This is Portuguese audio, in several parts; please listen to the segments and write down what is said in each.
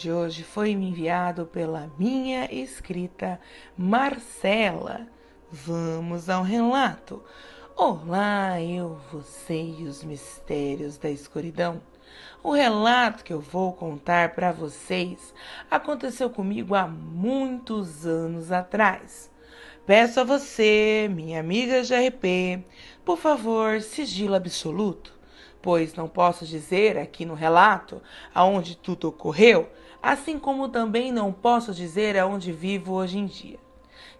de hoje foi me enviado pela minha escrita Marcela. Vamos ao relato. Olá, eu, você e os mistérios da escuridão. O relato que eu vou contar para vocês aconteceu comigo há muitos anos atrás. Peço a você, minha amiga RP, por favor, sigilo absoluto, pois não posso dizer aqui no relato aonde tudo ocorreu, assim como também não posso dizer aonde vivo hoje em dia.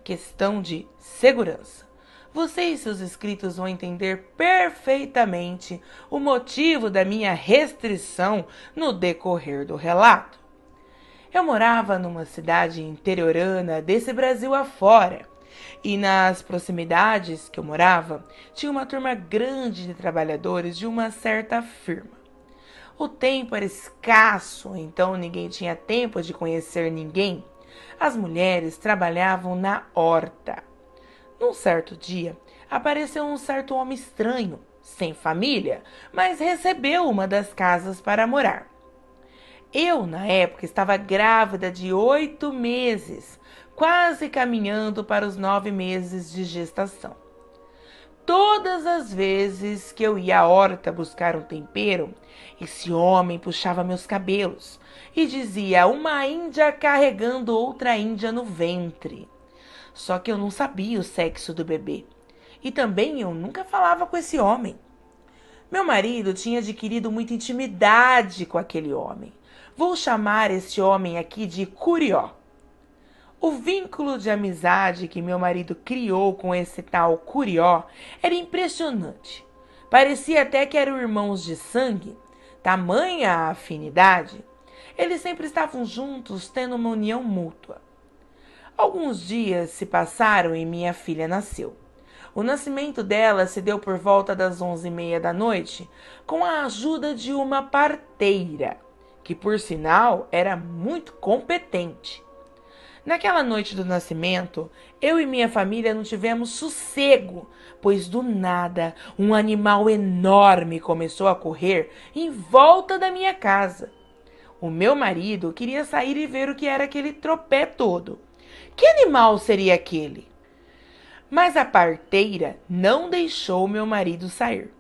Questão de segurança. Você e seus inscritos vão entender perfeitamente o motivo da minha restrição no decorrer do relato. Eu morava numa cidade interiorana desse Brasil afora. E nas proximidades que eu morava, tinha uma turma grande de trabalhadores de uma certa firma. O tempo era escasso, então ninguém tinha tempo de conhecer ninguém. As mulheres trabalhavam na horta. Num certo dia, apareceu um certo homem estranho, sem família, mas recebeu uma das casas para morar. Eu, na época, estava grávida de oito meses, quase caminhando para os nove meses de gestação. Todas as vezes que eu ia à horta buscar um tempero, esse homem puxava meus cabelos e dizia uma índia carregando outra índia no ventre. Só que eu não sabia o sexo do bebê. E também eu nunca falava com esse homem. Meu marido tinha adquirido muita intimidade com aquele homem. Vou chamar este homem aqui de Curió. O vínculo de amizade que meu marido criou com esse tal Curió era impressionante. Parecia até que eram irmãos de sangue, tamanha a afinidade. Eles sempre estavam juntos, tendo uma união mútua. Alguns dias se passaram e minha filha nasceu. O nascimento dela se deu por volta das onze e meia da noite, com a ajuda de uma parteira, que por sinal era muito competente. Naquela noite do nascimento, eu e minha família não tivemos sossego, pois do nada um animal enorme começou a correr em volta da minha casa. O meu marido queria sair e ver o que era aquele tropé todo. Que animal seria aquele? Mas a parteira não deixou meu marido sair.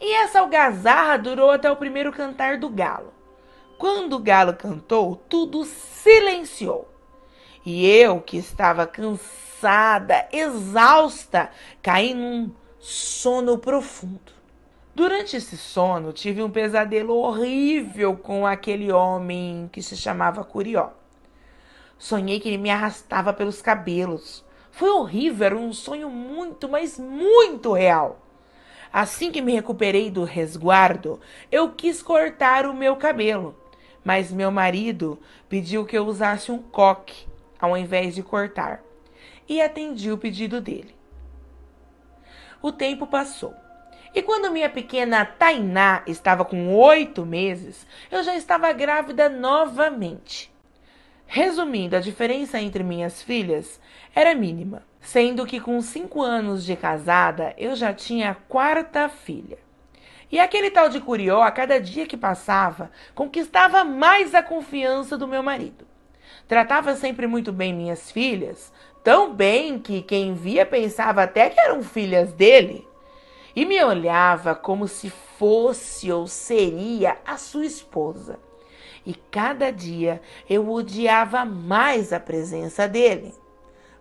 E essa algazarra durou até o primeiro cantar do galo. Quando o galo cantou, tudo silenciou. E eu, que estava cansada, exausta, caí num sono profundo. Durante esse sono, tive um pesadelo horrível com aquele homem que se chamava Curió. Sonhei que ele me arrastava pelos cabelos. Foi horrível, era um sonho muito, mas muito real. Assim que me recuperei do resguardo, eu quis cortar o meu cabelo, mas meu marido pediu que eu usasse um coque ao invés de cortar, e atendi o pedido dele. O tempo passou. E quando minha pequena Tainá estava com oito meses, eu já estava grávida novamente. Resumindo, a diferença entre minhas filhas era mínima, sendo que com cinco anos de casada eu já tinha a quarta filha. E aquele tal de Curió, a cada dia que passava, conquistava mais a confiança do meu marido. Tratava sempre muito bem minhas filhas, tão bem que quem via pensava até que eram filhas dele. E me olhava como se fosse ou seria a sua esposa. E cada dia eu odiava mais a presença dele.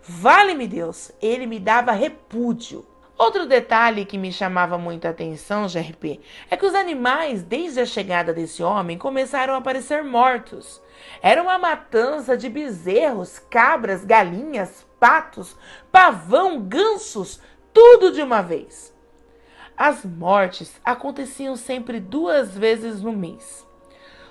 Vale-me Deus, ele me dava repúdio. Outro detalhe que me chamava muita atenção, GRP, é que os animais, desde a chegada desse homem, começaram a aparecer mortos. Era uma matança de bezerros, cabras, galinhas, patos, pavão, gansos, tudo de uma vez. As mortes aconteciam sempre duas vezes no mês.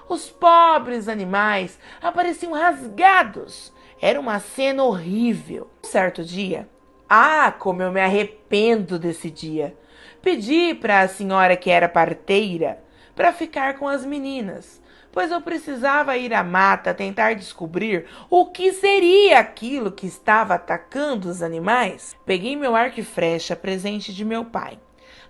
Os pobres animais apareciam rasgados. Era uma cena horrível. Um certo dia, ah, como eu me arrependo desse dia! Pedi para a senhora que era parteira para ficar com as meninas, pois eu precisava ir à mata tentar descobrir o que seria aquilo que estava atacando os animais. Peguei meu arco e flecha, presente de meu pai,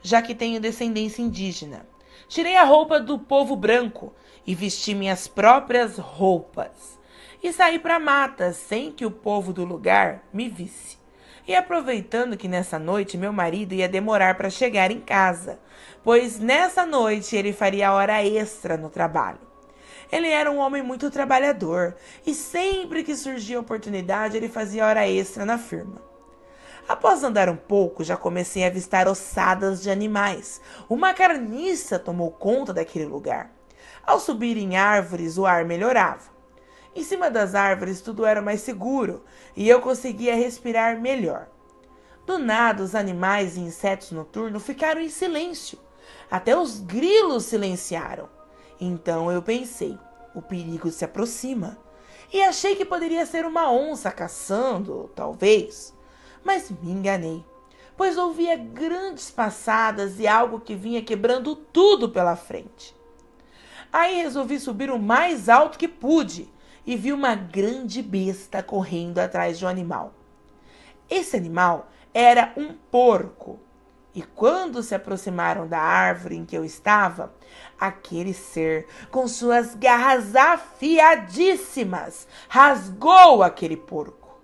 já que tenho descendência indígena. Tirei a roupa do povo branco e vesti minhas próprias roupas. E saí para a mata sem que o povo do lugar me visse e aproveitando que nessa noite meu marido ia demorar para chegar em casa, pois nessa noite ele faria hora extra no trabalho. Ele era um homem muito trabalhador e sempre que surgia oportunidade ele fazia hora extra na firma. Após andar um pouco, já comecei a avistar ossadas de animais. Uma carniça tomou conta daquele lugar. Ao subir em árvores, o ar melhorava. Em cima das árvores tudo era mais seguro e eu conseguia respirar melhor. Do nada, os animais e insetos noturnos ficaram em silêncio. Até os grilos silenciaram. Então eu pensei: o perigo se aproxima. E achei que poderia ser uma onça caçando, talvez. Mas me enganei, pois ouvia grandes passadas e algo que vinha quebrando tudo pela frente. Aí resolvi subir o mais alto que pude e viu uma grande besta correndo atrás de um animal. Esse animal era um porco. E quando se aproximaram da árvore em que eu estava, aquele ser, com suas garras afiadíssimas, rasgou aquele porco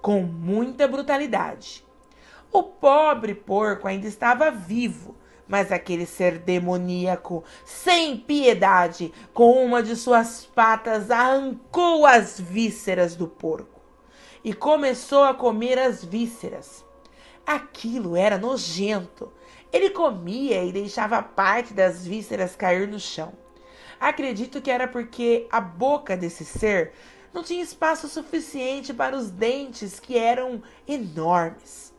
com muita brutalidade. O pobre porco ainda estava vivo, mas aquele ser demoníaco, sem piedade, com uma de suas patas arrancou as vísceras do porco e começou a comer as vísceras. Aquilo era nojento. Ele comia e deixava parte das vísceras cair no chão. Acredito que era porque a boca desse ser não tinha espaço suficiente para os dentes, que eram enormes.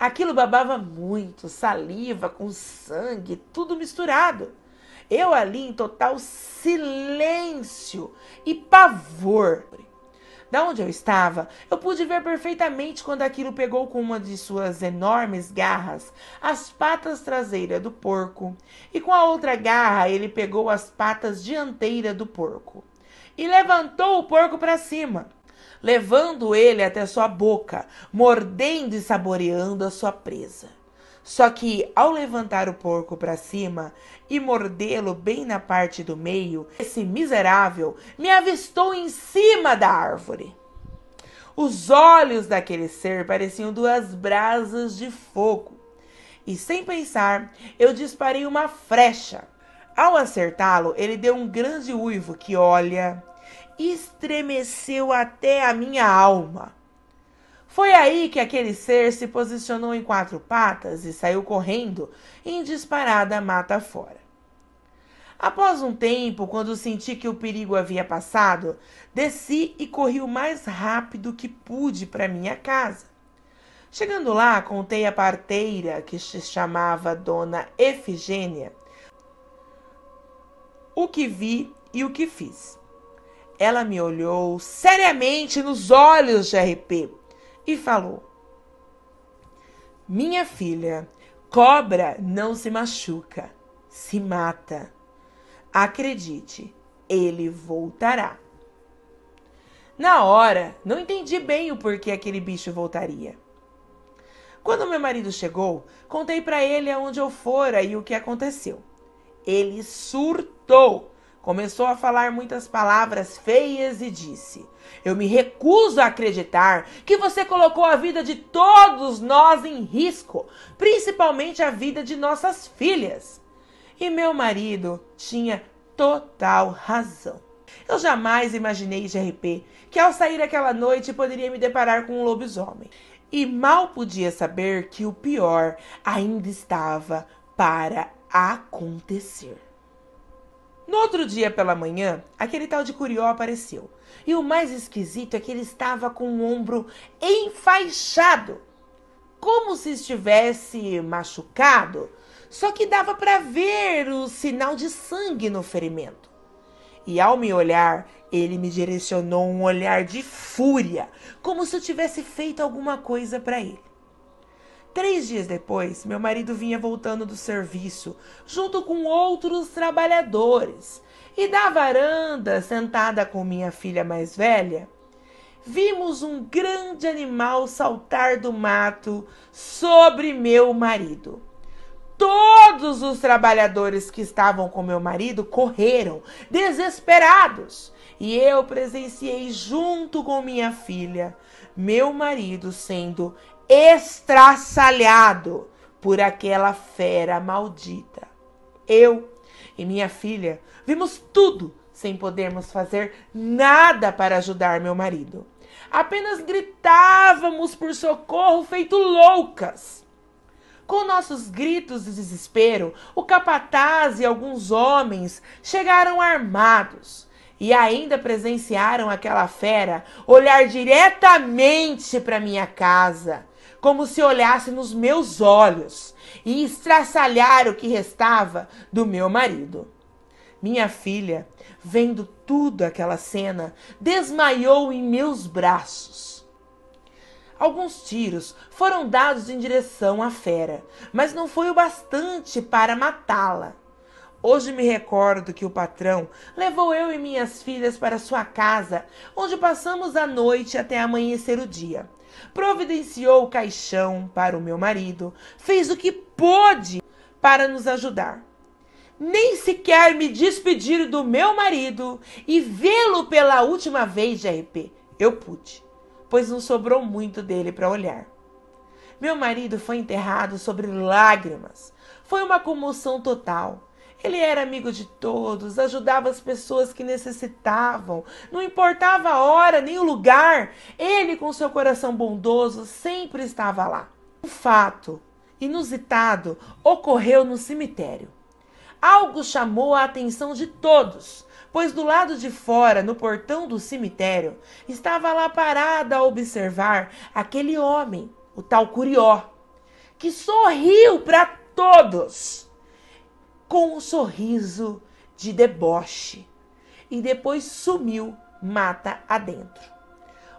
Aquilo babava muito, saliva com sangue, tudo misturado. Eu ali em total silêncio e pavor. Da onde eu estava, eu pude ver perfeitamente quando aquilo pegou com uma de suas enormes garras as patas traseiras do porco, e com a outra garra ele pegou as patas dianteiras do porco e levantou o porco para cima levando ele até sua boca, mordendo e saboreando a sua presa. Só que, ao levantar o porco para cima e mordê-lo bem na parte do meio, esse miserável me avistou em cima da árvore. Os olhos daquele ser pareciam duas brasas de fogo. E sem pensar, eu disparei uma frecha. Ao acertá-lo, ele deu um grande uivo que, olha, estremeceu até a minha alma. Foi aí que aquele ser se posicionou em quatro patas e saiu correndo em disparada mata fora. Após um tempo, quando senti que o perigo havia passado, desci e corri o mais rápido que pude para minha casa. Chegando lá, contei à parteira, que se chamava Dona Efigênia, o que vi e o que fiz. Ela me olhou seriamente nos olhos de RP e falou: Minha filha, cobra não se machuca, se mata. Acredite, ele voltará. Na hora, não entendi bem o porquê aquele bicho voltaria. Quando meu marido chegou, contei para ele aonde eu fora e o que aconteceu. Ele surtou Começou a falar muitas palavras feias e disse: Eu me recuso a acreditar que você colocou a vida de todos nós em risco, principalmente a vida de nossas filhas. E meu marido tinha total razão. Eu jamais imaginei, GRP, que ao sair aquela noite poderia me deparar com um lobisomem. E mal podia saber que o pior ainda estava para acontecer. No outro dia pela manhã, aquele tal de Curió apareceu. E o mais esquisito é que ele estava com o ombro enfaixado, como se estivesse machucado, só que dava para ver o sinal de sangue no ferimento. E ao me olhar, ele me direcionou um olhar de fúria, como se eu tivesse feito alguma coisa para ele. Três dias depois, meu marido vinha voltando do serviço, junto com outros trabalhadores, e da varanda, sentada com minha filha mais velha, vimos um grande animal saltar do mato sobre meu marido. Todos os trabalhadores que estavam com meu marido correram, desesperados, e eu presenciei junto com minha filha meu marido sendo estraçalhado por aquela fera maldita. Eu e minha filha vimos tudo sem podermos fazer nada para ajudar meu marido. Apenas gritávamos por socorro, feito loucas. Com nossos gritos de desespero, o capataz e alguns homens chegaram armados e ainda presenciaram aquela fera olhar diretamente para minha casa como se olhasse nos meus olhos e estraçalhar o que restava do meu marido. Minha filha, vendo tudo aquela cena, desmaiou em meus braços. Alguns tiros foram dados em direção à fera, mas não foi o bastante para matá-la. Hoje me recordo que o patrão levou eu e minhas filhas para sua casa, onde passamos a noite até amanhecer o dia providenciou o caixão para o meu marido, fez o que pôde para nos ajudar. Nem sequer me despedir do meu marido e vê-lo pela última vez, JP. Eu pude, pois não sobrou muito dele para olhar. Meu marido foi enterrado sobre lágrimas. Foi uma comoção total. Ele era amigo de todos, ajudava as pessoas que necessitavam, não importava a hora nem o lugar, ele, com seu coração bondoso, sempre estava lá. Um fato inusitado ocorreu no cemitério. Algo chamou a atenção de todos, pois do lado de fora, no portão do cemitério, estava lá parada a observar aquele homem, o tal Curió, que sorriu para todos com um sorriso de deboche e depois sumiu mata adentro.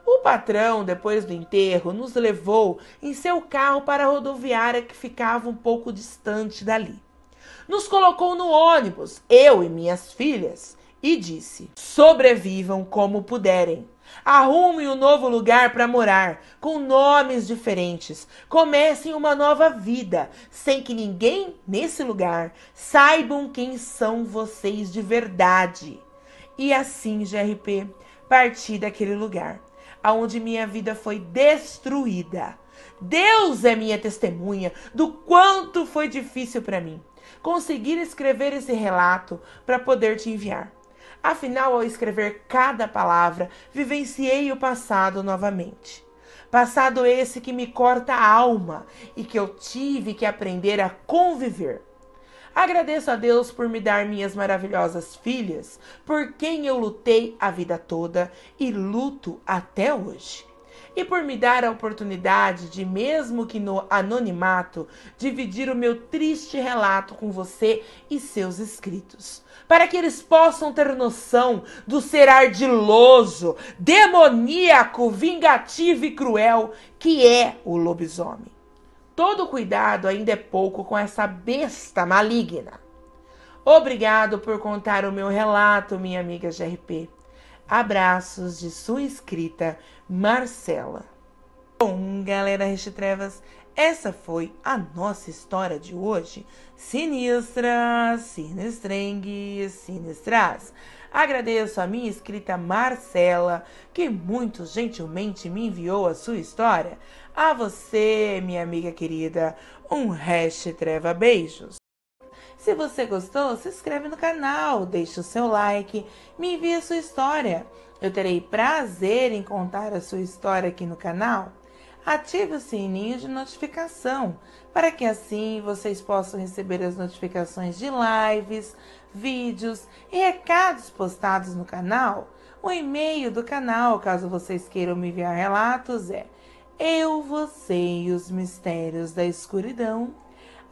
O patrão, depois do enterro, nos levou em seu carro para a rodoviária que ficava um pouco distante dali. Nos colocou no ônibus, eu e minhas filhas, e disse: sobrevivam como puderem. Arrume um novo lugar para morar, com nomes diferentes. Comecem uma nova vida, sem que ninguém nesse lugar saibam quem são vocês de verdade. E assim, GRP, parti daquele lugar, aonde minha vida foi destruída. Deus é minha testemunha do quanto foi difícil para mim conseguir escrever esse relato para poder te enviar. Afinal, ao escrever cada palavra, vivenciei o passado novamente. Passado esse que me corta a alma e que eu tive que aprender a conviver. Agradeço a Deus por me dar minhas maravilhosas filhas, por quem eu lutei a vida toda e luto até hoje. E por me dar a oportunidade de, mesmo que no anonimato, dividir o meu triste relato com você e seus escritos para que eles possam ter noção do ser ardiloso, demoníaco, vingativo e cruel que é o lobisomem. Todo cuidado ainda é pouco com essa besta maligna. Obrigado por contar o meu relato, minha amiga GRP. Abraços de sua escrita, Marcela. Bom, galera Reste Trevas, essa foi a nossa história de hoje. Sinistras, sinistrengue, sinistras. Agradeço a minha escrita Marcela, que muito gentilmente me enviou a sua história. A você, minha amiga querida, um hash treva beijos. Se você gostou, se inscreve no canal, deixa o seu like, me envie a sua história. Eu terei prazer em contar a sua história aqui no canal ative o sininho de notificação, para que assim vocês possam receber as notificações de lives, vídeos e recados postados no canal. O e-mail do canal, caso vocês queiram me enviar relatos, é eu, você e os mistérios da escuridão,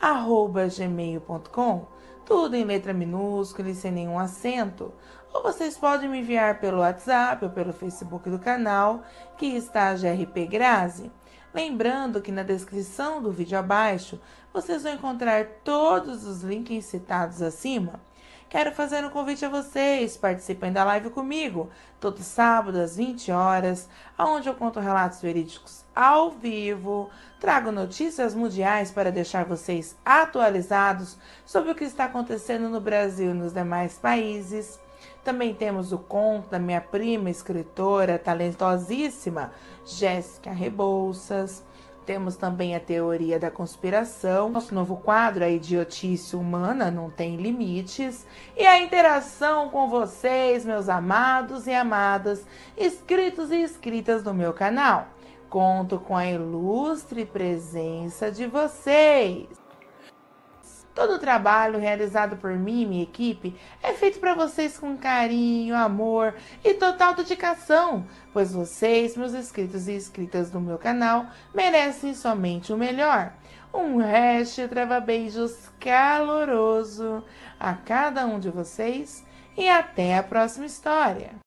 arroba gmail.com, tudo em letra minúscula e sem nenhum acento. Ou vocês podem me enviar pelo WhatsApp ou pelo Facebook do canal, que está a GRP Grazi. Lembrando que na descrição do vídeo abaixo vocês vão encontrar todos os links citados acima. Quero fazer um convite a vocês, participem da live comigo, todo sábado às 20 horas, onde eu conto relatos verídicos ao vivo, trago notícias mundiais para deixar vocês atualizados sobre o que está acontecendo no Brasil e nos demais países. Também temos o conto da minha prima escritora talentosíssima Jéssica Rebouças. Temos também a teoria da conspiração. Nosso novo quadro, A Idiotice Humana Não Tem Limites. E a interação com vocês, meus amados e amadas, inscritos e inscritas do meu canal. Conto com a ilustre presença de vocês. Todo o trabalho realizado por mim e minha equipe é feito para vocês com carinho, amor e total dedicação, pois vocês, meus inscritos e inscritas do meu canal, merecem somente o melhor. Um hash treva beijos caloroso a cada um de vocês e até a próxima história.